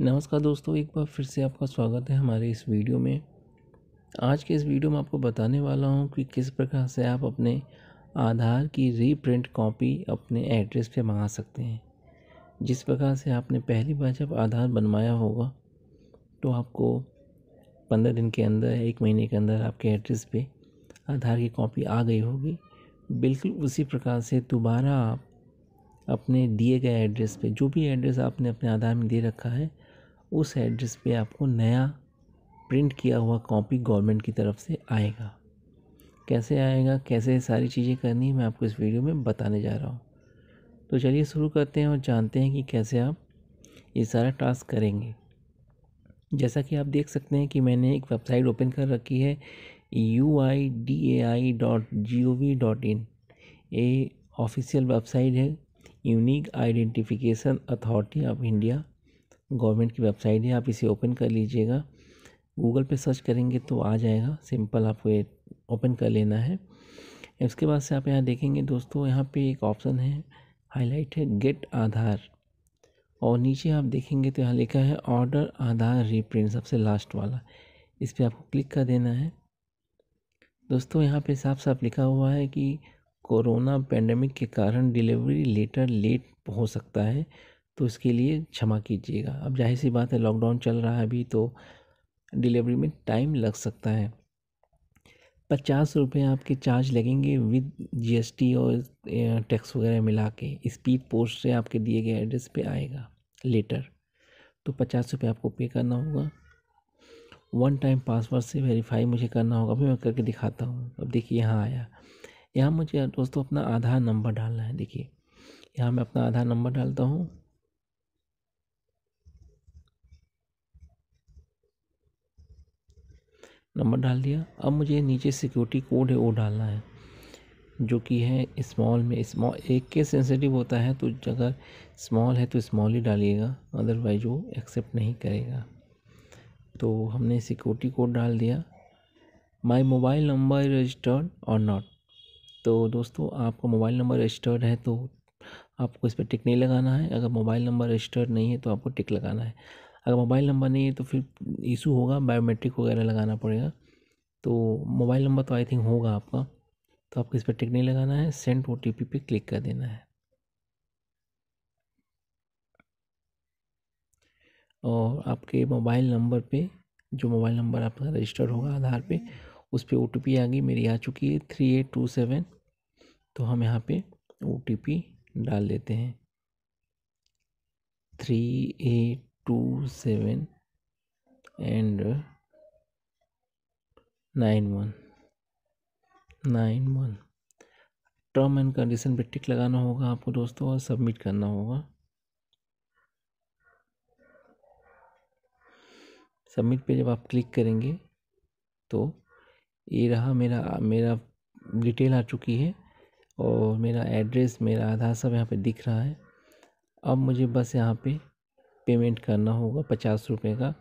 नमस्कार दोस्तों एक बार फिर से आपका स्वागत है हमारे इस वीडियो में आज के इस वीडियो में आपको बताने वाला हूँ कि किस प्रकार से आप अपने आधार की रीप्रिंट कॉपी अपने एड्रेस पे मंगा सकते हैं जिस प्रकार से आपने पहली बार जब आधार बनवाया होगा तो आपको पंद्रह दिन के अंदर एक महीने के अंदर आपके एड्रेस पे आधार की कॉपी आ गई होगी बिल्कुल उसी प्रकार से दोबारा आप अपने दिए गए एड्रेस पे जो भी एड्रेस आपने अपने आधार में दे रखा है उस एड्रेस पे आपको नया प्रिंट किया हुआ कॉपी गवर्नमेंट की तरफ से आएगा कैसे आएगा कैसे सारी चीज़ें करनी है मैं आपको इस वीडियो में बताने जा रहा हूँ तो चलिए शुरू करते हैं और जानते हैं कि कैसे आप ये सारा टास्क करेंगे जैसा कि आप देख सकते हैं कि मैंने एक वेबसाइट ओपन कर रखी है U I D A I dot G O V dot in ये ऑफिशियल वेबसाइट है unique identification authority of India government की वेबसाइट है आप इसे ओपन कर लीजिएगा गूगल पे सर्च करेंगे तो आ जाएगा सिंपल आपको ये ओपन कर लेना है इसके बाद से आप यहाँ देखेंगे दोस्तों यहाँ पे एक ऑप्शन है हाईलाइट है गेट आधार और नीचे आप देखेंगे तो यहाँ लिखा है ऑर्डर आधार रीप्रिंट सबसे लास्ट वाला इस पर आपको क्लिक कर देना है दोस्तों यहाँ पे साफ साफ लिखा हुआ है कि कोरोना पेंडेमिक के कारण डिलीवरी लेटर लेट हो सकता है तो इसके लिए क्षमा कीजिएगा अब जाहिर सी बात है लॉकडाउन चल रहा है अभी तो डिलीवरी में टाइम लग सकता है पचास रुपये आपके चार्ज लगेंगे विद जीएसटी और टैक्स वगैरह मिला के स्पीड पोस्ट से आपके दिए गए एड्रेस पे आएगा लेटर तो पचास रुपये आपको पे करना होगा वन टाइम पासवर्ड से वेरीफाई मुझे करना होगा अभी मैं करके दिखाता हूँ अब देखिए यहाँ आया यहाँ मुझे दोस्तों अपना आधार नंबर डालना है देखिए यहाँ मैं अपना आधार नंबर डालता हूँ नंबर डाल दिया अब मुझे नीचे सिक्योरिटी कोड है वो डालना है जो कि है स्मॉल में स्मॉल एक के सेंसिटिव होता है तो अगर स्मॉल है तो स्मॉल ही डालिएगा अदरवाइज वो एक्सेप्ट नहीं करेगा तो हमने सिक्योरिटी कोड डाल दिया माई मोबाइल नंबर रजिस्टर्ड और नॉट तो दोस्तों आपका मोबाइल नंबर रजिस्टर्ड है तो आपको इस पर टिक नहीं लगाना है अगर मोबाइल नंबर रजिस्टर्ड नहीं है तो आपको टिक लगाना है अगर मोबाइल नंबर नहीं है तो फिर इशू होगा बायोमेट्रिक वगैरह लगाना पड़ेगा तो मोबाइल नंबर तो आई थिंक होगा आपका तो आपको इस पर टिक नहीं लगाना है सेंड ओ टी पी पे क्लिक कर देना है और आपके मोबाइल नंबर पे जो मोबाइल नंबर आपका रजिस्टर्ड होगा आधार पे उस पर ओ आ गई मेरी आ चुकी है थ्री एट टू सेवन तो हम यहाँ पे ओ डाल देते हैं three eight two seven and nine one nine one term and condition पर टिक लगाना होगा आपको दोस्तों और सबमिट करना होगा सबमिट पे जब आप क्लिक करेंगे तो ये रहा मेरा मेरा डिटेल आ चुकी है और मेरा एड्रेस मेरा आधार सब यहाँ पे दिख रहा है अब मुझे बस यहाँ पे पेमेंट करना होगा पचास रुपये का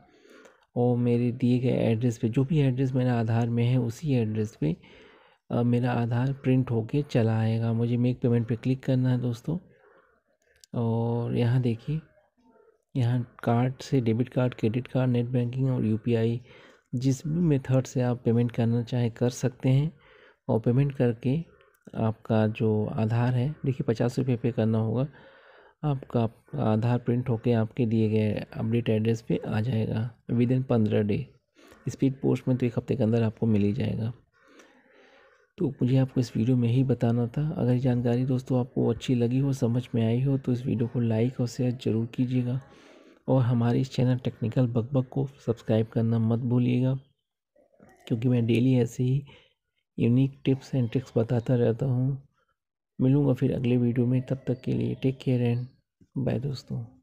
और मेरे दिए गए एड्रेस पे जो भी एड्रेस मेरा आधार में है उसी एड्रेस पे अब मेरा आधार प्रिंट होके चला आएगा मुझे मेक पेमेंट पे क्लिक करना है दोस्तों और यहाँ देखिए यहाँ कार्ड से debit card credit card net banking और यू जिस भी मेथड से आप पेमेंट करना चाहे कर सकते हैं और पेमेंट करके आपका जो आधार है देखिए पचास रुपये पे करना होगा आपका आधार प्रिंट होके आपके दिए गए अपडेट एड्रेस पे आ जाएगा विद इन पंद्रह डे स्पीड पोस्ट में तो एक हफ्ते के अंदर आपको मिल ही जाएगा तो मुझे आपको इस वीडियो में ही बताना था अगर जानकारी दोस्तों आपको अच्छी लगी हो समझ में आई हो तो इस वीडियो को लाइक और शेयर ज़रूर कीजिएगा और हमारे इस चैनल टेक्निकल बकबक को सब्सक्राइब करना मत भूलिएगा क्योंकि मैं डेली ऐसे ही यूनिक टिप्स एंड ट्रिक्स बताता रहता हूँ मिलूँगा फिर अगले वीडियो में तब तक के लिए टेक केयर एंड बाय दोस्तों